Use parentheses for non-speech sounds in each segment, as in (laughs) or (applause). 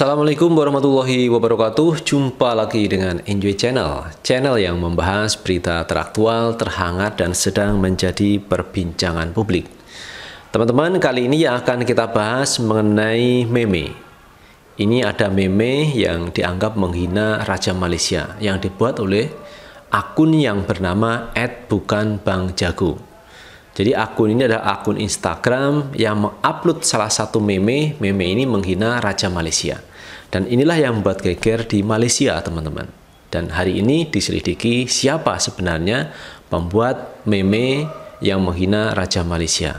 Assalamualaikum warahmatullahi wabarakatuh Jumpa lagi dengan Enjoy Channel Channel yang membahas berita teraktual, terhangat, dan sedang menjadi perbincangan publik Teman-teman, kali ini yang akan kita bahas mengenai meme Ini ada meme yang dianggap menghina Raja Malaysia Yang dibuat oleh akun yang bernama @bukanbangjago. Jadi akun ini adalah akun Instagram yang mengupload salah satu meme. Meme ini menghina Raja Malaysia. Dan inilah yang membuat geger di Malaysia, teman-teman. Dan hari ini diselidiki siapa sebenarnya pembuat meme yang menghina Raja Malaysia.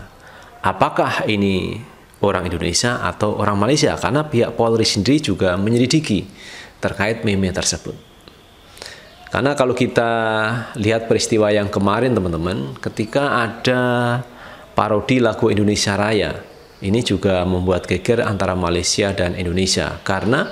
Apakah ini orang Indonesia atau orang Malaysia? Karena pihak Polri sendiri juga menyelidiki terkait meme tersebut. Karena kalau kita lihat peristiwa yang kemarin teman-teman, ketika ada parodi lagu Indonesia Raya ini juga membuat geger antara Malaysia dan Indonesia karena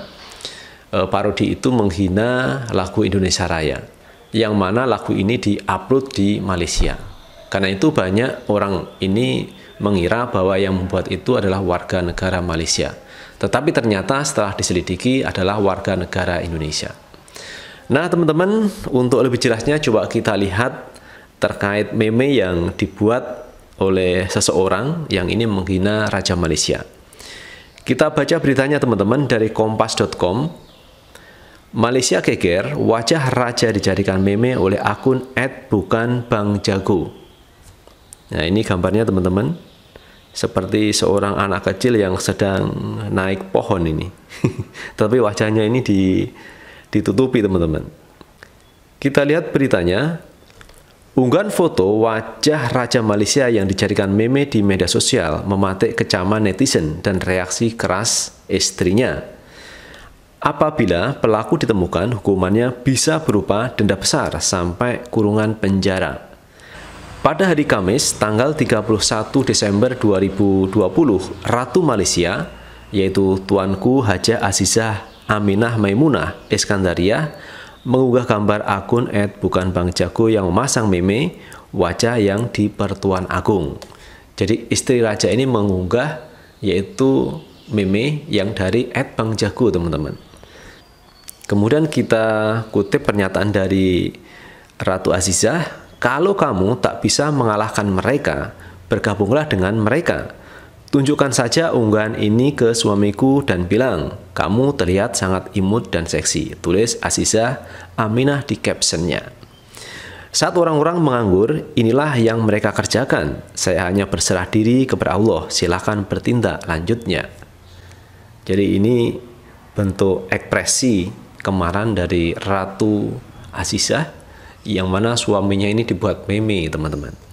e, parodi itu menghina lagu Indonesia Raya yang mana lagu ini diupload di Malaysia. Karena itu banyak orang ini mengira bahwa yang membuat itu adalah warga negara Malaysia. Tetapi ternyata setelah diselidiki adalah warga negara Indonesia. Nah, teman-teman, untuk lebih jelasnya coba kita lihat terkait meme yang dibuat oleh seseorang yang ini menghina Raja Malaysia. Kita baca beritanya teman-teman dari kompas.com. Malaysia geger, wajah raja dijadikan meme oleh akun ad bukan Bang Jago. Nah ini gambarnya teman-teman. Seperti seorang anak kecil yang sedang naik pohon ini. (laughs) Tapi wajahnya ini ditutupi teman-teman. Kita lihat beritanya, Unggahan foto wajah Raja Malaysia yang dijadikan meme di media sosial mematik kecaman netizen dan reaksi keras istrinya. Apabila pelaku ditemukan, hukumannya bisa berupa denda besar sampai kurungan penjara. Pada hari Kamis, tanggal 31 Desember 2020, Ratu Malaysia, yaitu Tuanku Haja Azizah Aminah Maimunah Iskandariah, mengunggah gambar akun at bukan Bang Jago yang memasang meme wajah yang di Pertuan Agung. Jadi istri raja ini mengunggah yaitu meme yang dari at Bang Jago teman-teman. Kemudian kita kutip pernyataan dari Ratu Azizah, kalau kamu tak bisa mengalahkan mereka, bergabunglah dengan mereka. Tunjukkan saja unggahan ini ke suamiku dan bilang, kamu terlihat sangat imut dan seksi, tulis Aziza Aminah di captionnya. Saat orang-orang menganggur, inilah yang mereka kerjakan. Saya hanya berserah diri kepada Allah, silahkan bertindak lanjutnya. Jadi ini bentuk ekspresi kemarahan dari Ratu Azizah yang mana suaminya ini dibuat meme, teman-teman.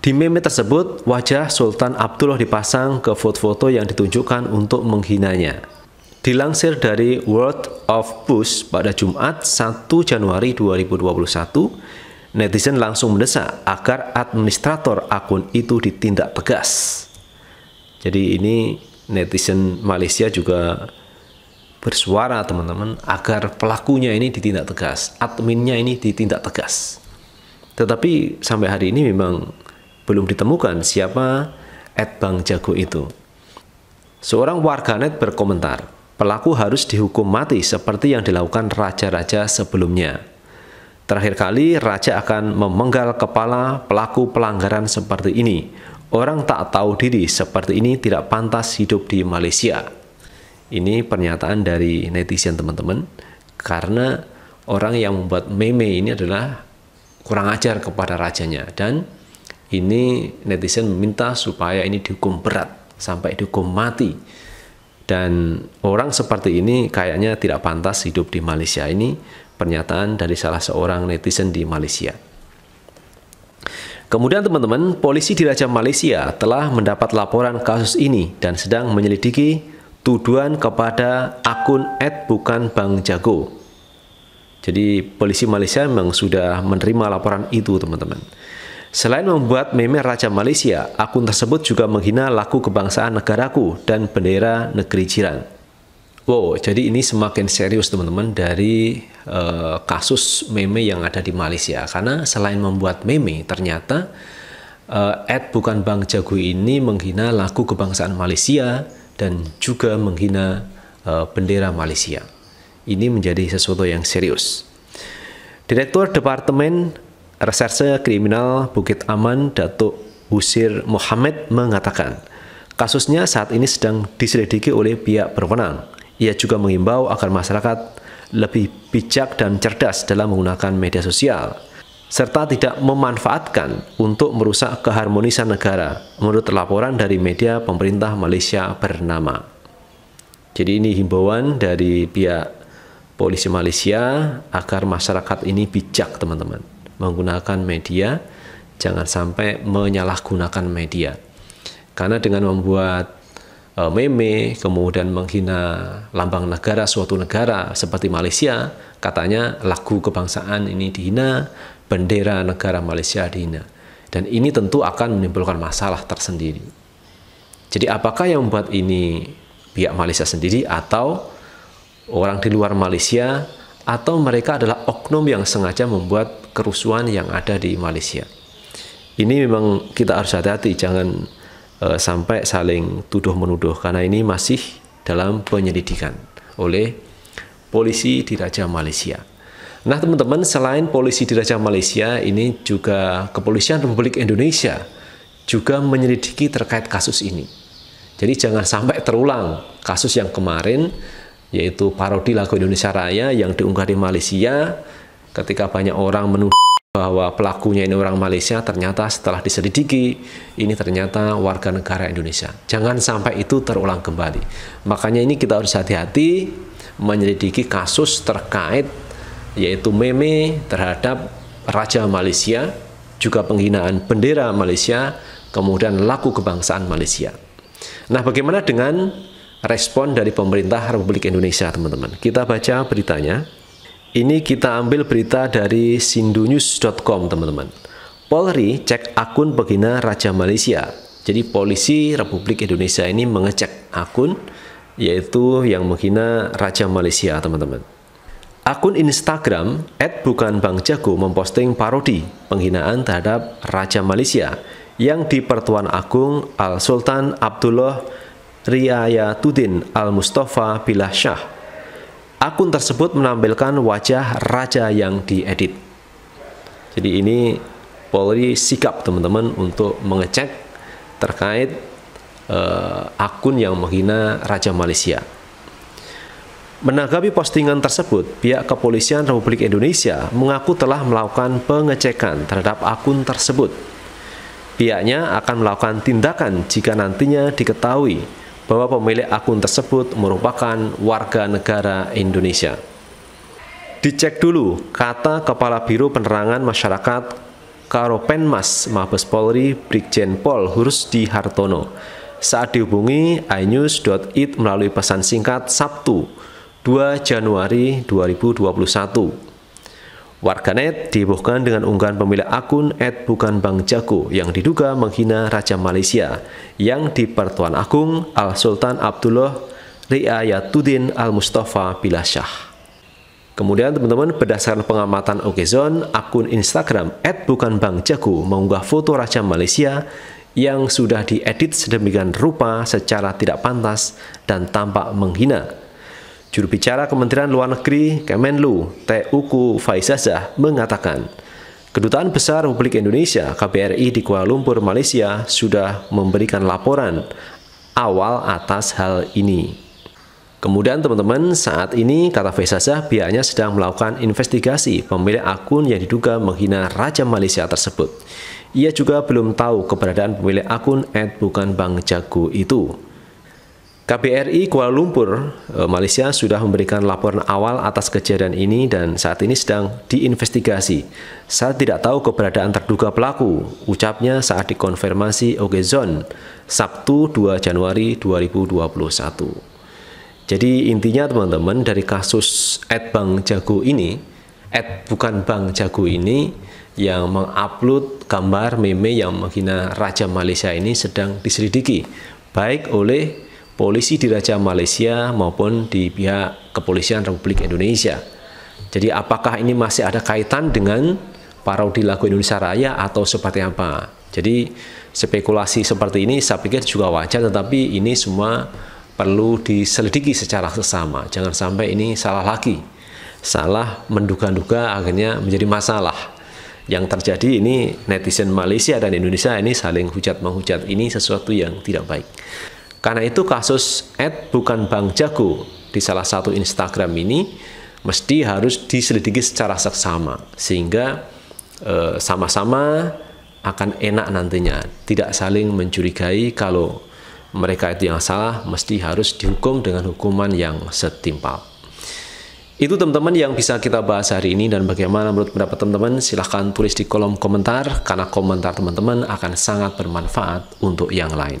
Di meme tersebut, wajah Sultan Abdullah dipasang ke foto-foto yang ditunjukkan untuk menghinanya. Dilansir dari World of Push pada Jumat 1 Januari 2021, netizen langsung mendesak agar administrator akun itu ditindak tegas. Jadi ini netizen Malaysia juga bersuara teman-teman agar pelakunya ini ditindak tegas, adminnya ini ditindak tegas. Tetapi sampai hari ini memang belum ditemukan siapa Ed Bang Jago itu. Seorang warganet berkomentar, pelaku harus dihukum mati seperti yang dilakukan raja-raja sebelumnya. Terakhir kali, raja akan memenggal kepala pelaku pelanggaran seperti ini. Orang tak tahu diri seperti ini tidak pantas hidup di Malaysia. Ini pernyataan dari netizen teman-teman, karena orang yang membuat meme ini adalah kurang ajar kepada rajanya dan ini netizen meminta supaya ini dihukum berat sampai dihukum mati dan orang seperti ini kayaknya tidak pantas hidup di Malaysia ini pernyataan dari salah seorang netizen di Malaysia Kemudian teman-teman, polisi di Raja Malaysia telah mendapat laporan kasus ini dan sedang menyelidiki tuduhan kepada akun ad bukan Bang Jago. Jadi polisi Malaysia memang sudah menerima laporan itu teman-teman. Selain membuat meme Raja Malaysia, akun tersebut juga menghina laku kebangsaan negaraku dan bendera negeri jiran. Wow, jadi ini semakin serius teman-teman dari uh, kasus meme yang ada di Malaysia. Karena selain membuat meme, ternyata uh, ad bukan Bang Jago ini menghina laku kebangsaan Malaysia dan juga menghina uh, bendera Malaysia. Ini menjadi sesuatu yang serius. Direktur Departemen Reserse Kriminal Bukit Aman Datuk Usir Muhammad mengatakan, kasusnya saat ini sedang diselidiki oleh pihak berwenang. Ia juga mengimbau agar masyarakat lebih bijak dan cerdas dalam menggunakan media sosial serta tidak memanfaatkan untuk merusak keharmonisan negara, menurut laporan dari media pemerintah Malaysia bernama. Jadi ini himbauan dari pihak polisi Malaysia agar masyarakat ini bijak, teman-teman menggunakan media, jangan sampai menyalahgunakan media. Karena dengan membuat e, meme, kemudian menghina lambang negara suatu negara seperti Malaysia, katanya lagu kebangsaan ini dihina, bendera negara Malaysia dihina. Dan ini tentu akan menimbulkan masalah tersendiri. Jadi apakah yang membuat ini pihak Malaysia sendiri atau orang di luar Malaysia atau mereka adalah oknum yang sengaja membuat kerusuhan yang ada di Malaysia. Ini memang kita harus hati-hati, jangan uh, sampai saling tuduh-menuduh, karena ini masih dalam penyelidikan oleh polisi di Raja Malaysia. Nah, teman-teman, selain polisi di Raja Malaysia, ini juga Kepolisian Republik Indonesia juga menyelidiki terkait kasus ini. Jadi jangan sampai terulang kasus yang kemarin yaitu parodi lagu Indonesia Raya yang diunggah di Malaysia ketika banyak orang menuduh bahwa pelakunya ini orang Malaysia, ternyata setelah diselidiki, ini ternyata warga negara Indonesia. Jangan sampai itu terulang kembali. Makanya ini kita harus hati-hati menyelidiki kasus terkait yaitu meme terhadap Raja Malaysia, juga penghinaan bendera Malaysia, kemudian laku kebangsaan Malaysia. Nah, bagaimana dengan respon dari pemerintah Republik Indonesia, teman-teman? Kita baca beritanya. Ini kita ambil berita dari SinduNews.com teman-teman. Polri cek akun penghina Raja Malaysia. Jadi polisi Republik Indonesia ini mengecek akun yaitu yang menghina Raja Malaysia teman-teman. Akun Instagram @bukanbangjago memposting parodi penghinaan terhadap Raja Malaysia yang di Pertuan Agung Al Sultan Abdullah Riayatuddin Al Mustafa Billah Shah akun tersebut menampilkan wajah raja yang diedit. Jadi ini Polri sikap teman-teman untuk mengecek terkait uh, akun yang menghina Raja Malaysia. Menanggapi postingan tersebut, pihak Kepolisian Republik Indonesia mengaku telah melakukan pengecekan terhadap akun tersebut. Pihaknya akan melakukan tindakan jika nantinya diketahui bahwa pemilik akun tersebut merupakan warga negara Indonesia. Dicek dulu kata Kepala Biro Penerangan Masyarakat Karopenmas Mabes Polri Brigjen Pol Hurusdi Hartono saat dihubungi inews.it melalui pesan singkat Sabtu 2 Januari 2021. Warganet dihebohkan dengan unggahan pemilik akun at bukan Bang Jago yang diduga menghina Raja Malaysia yang di Pertuan Agung Al-Sultan Abdullah Riayatuddin Al-Mustafa Bilasyah. Kemudian teman-teman berdasarkan pengamatan Okezon, akun Instagram at bukan Bang Jago mengunggah foto Raja Malaysia yang sudah diedit sedemikian rupa secara tidak pantas dan tampak menghina Juru bicara Kementerian Luar Negeri Kemenlu, Teuku Faizazah, mengatakan, Kedutaan Besar Republik Indonesia KBRI di Kuala Lumpur, Malaysia sudah memberikan laporan awal atas hal ini. Kemudian teman-teman, saat ini kata Faizazah pihaknya sedang melakukan investigasi pemilik akun yang diduga menghina Raja Malaysia tersebut. Ia juga belum tahu keberadaan pemilik akun @bukanbangjago itu. KBRI Kuala Lumpur, eh, Malaysia sudah memberikan laporan awal atas kejadian ini dan saat ini sedang diinvestigasi. Saya tidak tahu keberadaan terduga pelaku, ucapnya saat dikonfirmasi Ogezon, Sabtu 2 Januari 2021. Jadi intinya teman-teman dari kasus Ed Bang Jago ini, Ed bukan Bang Jago ini yang mengupload gambar meme yang menghina Raja Malaysia ini sedang diselidiki baik oleh polisi di Raja Malaysia maupun di pihak kepolisian Republik Indonesia. Jadi apakah ini masih ada kaitan dengan parodi lagu Indonesia Raya atau seperti apa? Jadi spekulasi seperti ini saya pikir juga wajar tetapi ini semua perlu diselidiki secara sesama. Jangan sampai ini salah lagi. Salah menduga-duga akhirnya menjadi masalah. Yang terjadi ini netizen Malaysia dan Indonesia ini saling hujat menghujat. Ini sesuatu yang tidak baik. Karena itu kasus ad bukan Bang Jago di salah satu Instagram ini mesti harus diselidiki secara seksama sehingga eh, sama-sama eh, akan enak nantinya tidak saling mencurigai kalau mereka itu yang salah mesti harus dihukum dengan hukuman yang setimpal itu teman-teman yang bisa kita bahas hari ini dan bagaimana menurut pendapat teman-teman silahkan tulis di kolom komentar karena komentar teman-teman akan sangat bermanfaat untuk yang lain.